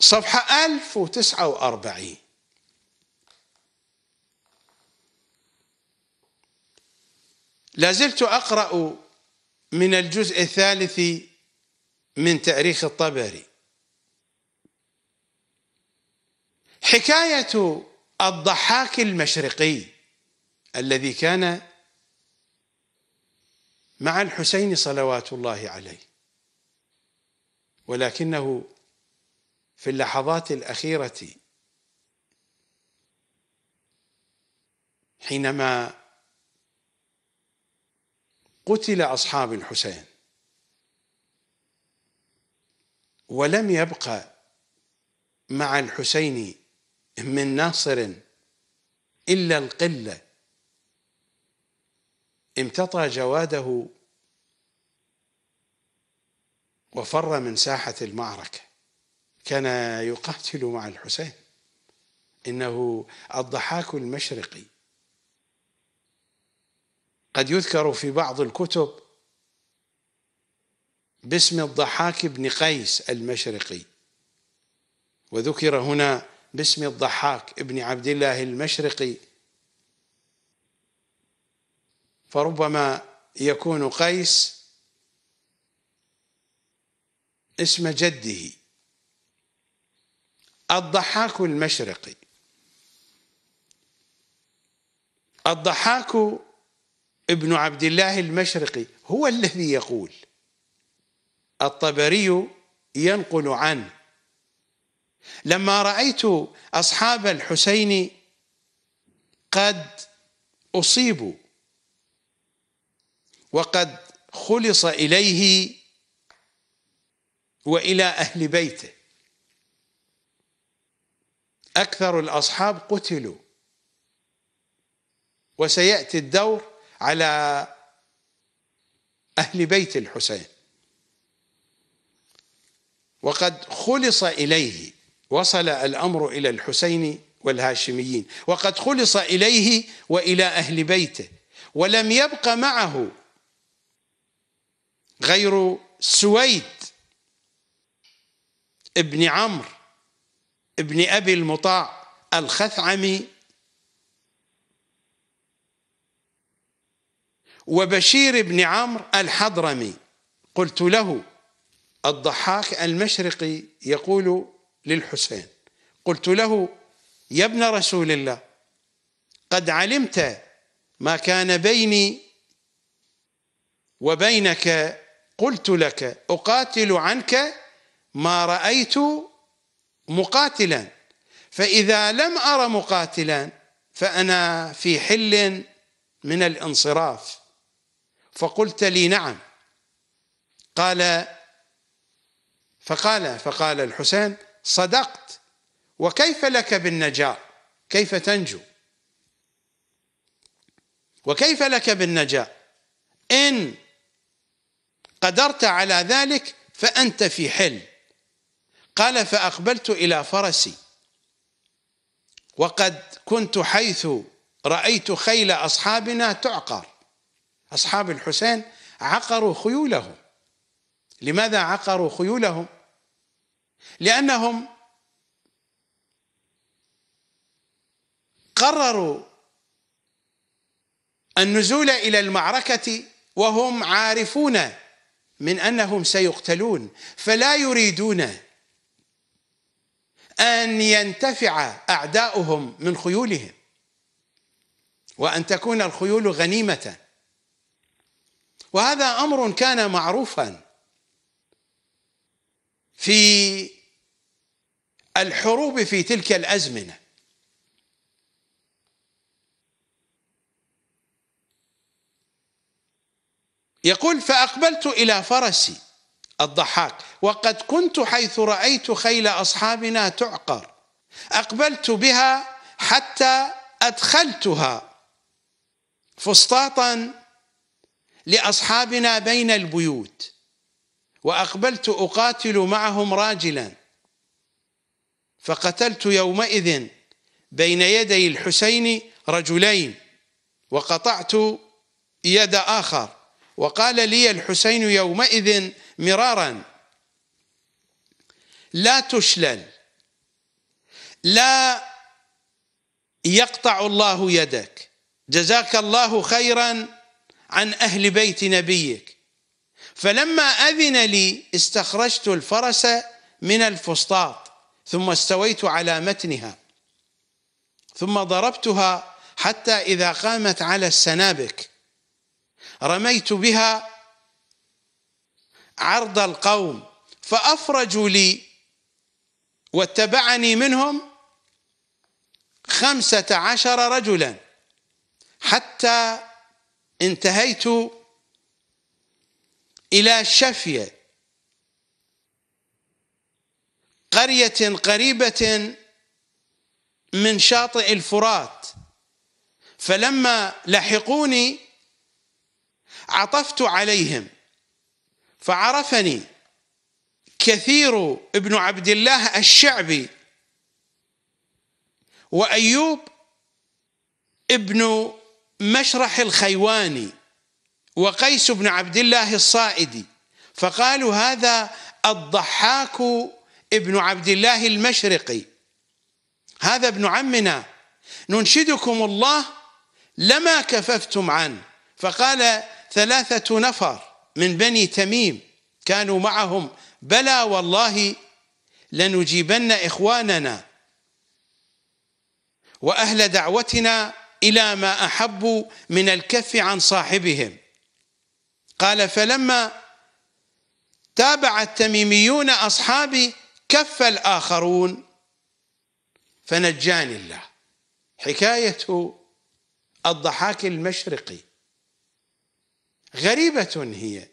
صفحة 1049 لازلت أقرأ من الجزء الثالث من تاريخ الطبري حكاية الضحاك المشرقي الذي كان مع الحسين صلوات الله عليه ولكنه في اللحظات الاخيره حينما قتل اصحاب الحسين ولم يبقى مع الحسين من ناصر الا القله امتطى جواده وفر من ساحه المعركه كان يقاتل مع الحسين إنه الضحاك المشرقي قد يذكر في بعض الكتب باسم الضحاك بن قيس المشرقي وذكر هنا باسم الضحاك بن عبد الله المشرقي فربما يكون قيس اسم جده الضحاك المشرقي الضحاك ابن عبد الله المشرقي هو الذي يقول الطبري ينقل عنه لما رأيت أصحاب الحسين قد أصيبوا وقد خلص إليه وإلى أهل بيته أكثر الأصحاب قتلوا وسيأتي الدور على أهل بيت الحسين وقد خلص إليه وصل الأمر إلى الحسين والهاشميين وقد خلص إليه وإلى أهل بيته ولم يبق معه غير سويد ابن عمرو ابن أبي المطاع الخثعمي وبشير بن عمرو الحضرمي قلت له الضحاك المشرقي يقول للحسين قلت له يا ابن رسول الله قد علمت ما كان بيني وبينك قلت لك أقاتل عنك ما رأيت مقاتلا فإذا لم أرى مقاتلا فأنا في حل من الانصراف فقلت لي نعم قال فقال فقال الحسين صدقت وكيف لك بالنجاة كيف تنجو وكيف لك بالنجاة إن قدرت على ذلك فأنت في حل قال فأقبلت إلى فرسي وقد كنت حيث رأيت خيل أصحابنا تعقر أصحاب الحسين عقروا خيولهم لماذا عقروا خيولهم لأنهم قرروا النزول إلى المعركة وهم عارفون من أنهم سيقتلون فلا يريدون أن ينتفع أعداؤهم من خيولهم وأن تكون الخيول غنيمة وهذا أمر كان معروفا في الحروب في تلك الأزمنة يقول فأقبلت إلى فرسي الضحاك وقد كنت حيث رأيت خيل أصحابنا تعقر أقبلت بها حتى أدخلتها فسطاطا لأصحابنا بين البيوت وأقبلت أقاتل معهم راجلا فقتلت يومئذ بين يدي الحسين رجلين وقطعت يد آخر وقال لي الحسين يومئذ مرارا لا تشلل لا يقطع الله يدك جزاك الله خيرا عن أهل بيت نبيك فلما أذن لي استخرجت الفرس من الفسطاط ثم استويت على متنها ثم ضربتها حتى إذا قامت على السنابك رميت بها عرض القوم فافرجوا لي واتبعني منهم خمسه عشر رجلا حتى انتهيت الى شفيه قريه قريبه من شاطئ الفرات فلما لحقوني عطفت عليهم فعرفني كثير ابن عبد الله الشعبي وايوب ابن مشرح الخيواني وقيس بن عبد الله الصائدي فقالوا هذا الضحاك ابن عبد الله المشرقي هذا ابن عمنا ننشدكم الله لما كففتم عنه فقال ثلاثة نفر من بني تميم كانوا معهم بلى والله لنجيبن إخواننا وأهل دعوتنا إلى ما أحبوا من الكف عن صاحبهم قال فلما تابع التميميون أصحابي كف الآخرون فنجاني الله حكاية الضحاك المشرقي غريبة هي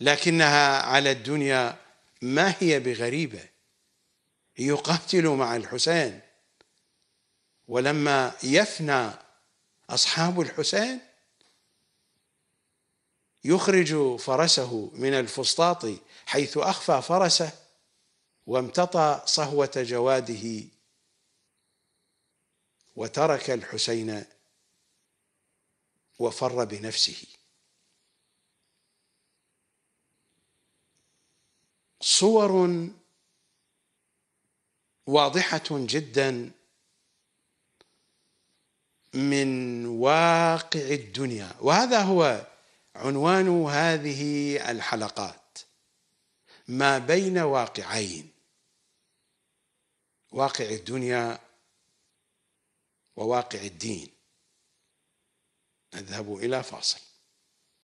لكنها على الدنيا ما هي بغريبة يقاتل مع الحسين ولما يفنى أصحاب الحسين يخرج فرسه من الفسطاط حيث أخفى فرسه وامتطى صهوة جواده وترك الحسين وفر بنفسه صور واضحه جدا من واقع الدنيا وهذا هو عنوان هذه الحلقات ما بين واقعين واقع الدنيا وواقع الدين نذهب إلى فاصل